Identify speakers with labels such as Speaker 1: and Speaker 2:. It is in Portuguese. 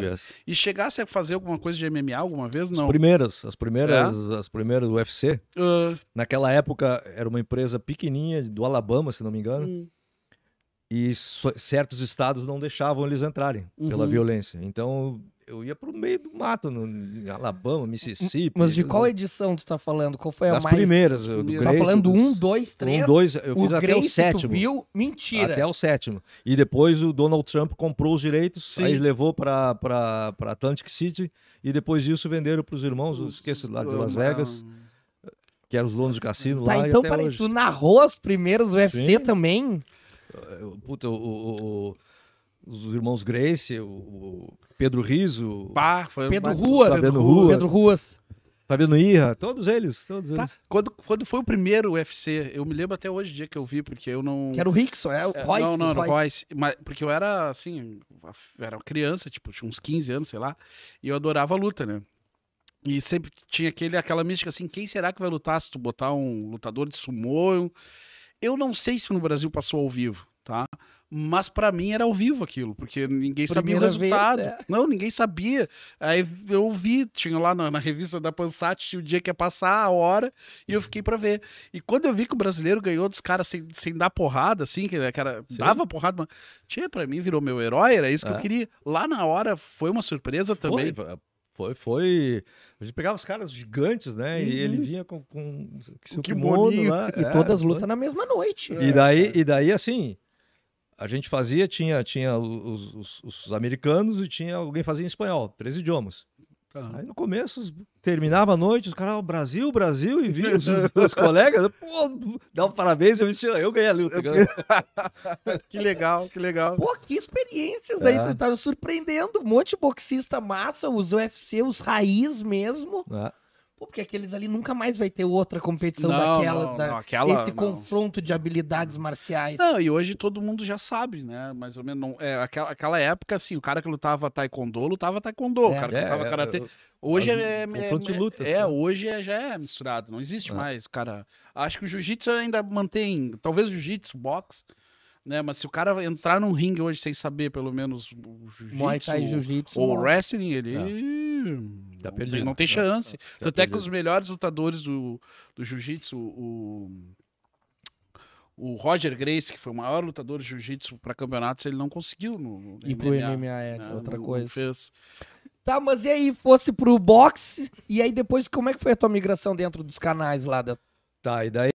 Speaker 1: cara? Yes.
Speaker 2: E chegasse a fazer alguma coisa de MMA alguma vez, não? As primeiras, as primeiras,
Speaker 1: é? as primeiras do UFC. Uh. Ah. Naquela época era uma empresa pequenininha do Alabama, se não me engano. Hum. E so certos estados não deixavam eles entrarem uhum. pela violência. Então eu ia pro meio do mato, no, Alabama, Mississippi. Mas de qual
Speaker 3: edição tu tá falando? Qual foi a das mais? primeiras. Do Grace, tá falando um, dois, três? Um, dois, eu fiz o até o sétimo. viu? Mentira. Até
Speaker 1: o sétimo. E depois o Donald Trump comprou os direitos, Sim. aí levou pra, pra, pra Atlantic City, e depois disso venderam pros irmãos, os, esqueço lá de Las Vegas. Que eram os donos do cassino tá, lá. Então, peraí, tu narrou os primeiros UFC Sim. também? Puta, o, o, o os irmãos Grace, o, Pedro Riso, Pá, Pedro, Rua, Pedro Ruas, Pedro Ruas, Fabiano Irra,
Speaker 2: todos eles, todos tá. eles. Quando, quando foi o primeiro UFC, eu me lembro até hoje o dia que eu vi, porque eu não. Que era o Rickson, é o é, Royce. Não, não, o Royce. Mas, porque eu era assim, era criança, tipo, tinha uns 15 anos, sei lá, e eu adorava a luta, né? E sempre tinha aquele, aquela mística assim, quem será que vai lutar se tu botar um lutador de sumô? Um... Eu não sei se no Brasil passou ao vivo, tá? Mas para mim era ao vivo aquilo, porque ninguém Primeira sabia o resultado. Vez, é. Não, ninguém sabia. Aí eu vi, tinha lá na, na revista da Pansat o dia que ia passar, a hora, e eu fiquei para ver. E quando eu vi que o brasileiro ganhou dos caras sem, sem dar porrada, assim, que né, era, dava porrada, mas, Tinha, pra mim virou meu herói, era isso que é. eu queria. Lá na hora foi uma surpresa foi, também.
Speaker 1: Foi, foi. A gente pegava os caras gigantes, né? Uhum. E ele uhum. vinha com, com seu kimono E é, todas as lutas foi... na mesma noite. E daí, é. e daí assim, a gente fazia, tinha, tinha os, os, os americanos e tinha alguém fazia em espanhol, três idiomas. Tá. Aí no começo, terminava a noite, os caras, Brasil, Brasil, e vi os, os colegas, pô, dá um parabéns, eu, eu ganhei a luta.
Speaker 2: que legal, que legal. Pô,
Speaker 3: que experiências aí, é. tu tá surpreendendo, um monte de boxista massa, os UFC, os raiz mesmo. É. Pô, porque aqueles ali nunca mais vai ter outra competição não, daquela, não, da, não, aquela, esse confronto de habilidades marciais. Não, e
Speaker 2: hoje todo mundo já sabe, né? Mais ou menos. é, aquela, aquela época, assim, o cara que lutava taekwondo, lutava taekwondo. É, o cara é, que lutava é, é karatê. É, hoje é, é, é, luta, é, assim. hoje é, já é misturado, não existe é. mais, cara. Acho que o jiu-jitsu ainda mantém, talvez o jiu-jitsu, boxe, né? Mas se o cara entrar num ringue hoje sem saber pelo menos o jiu-jitsu, jiu ou o wrestling, ele tá perdido. não tem tá. chance. Tá, tá Tanto é que os melhores lutadores do, do jiu-jitsu, o, o Roger Grace, que foi o maior lutador de jiu-jitsu para campeonatos, ele não conseguiu no, no E MMA, pro MMA é né? outra não, coisa. Não fez.
Speaker 3: Tá, mas e aí fosse pro boxe? E aí depois, como é que foi a tua migração dentro dos
Speaker 1: canais lá da... Tá, e daí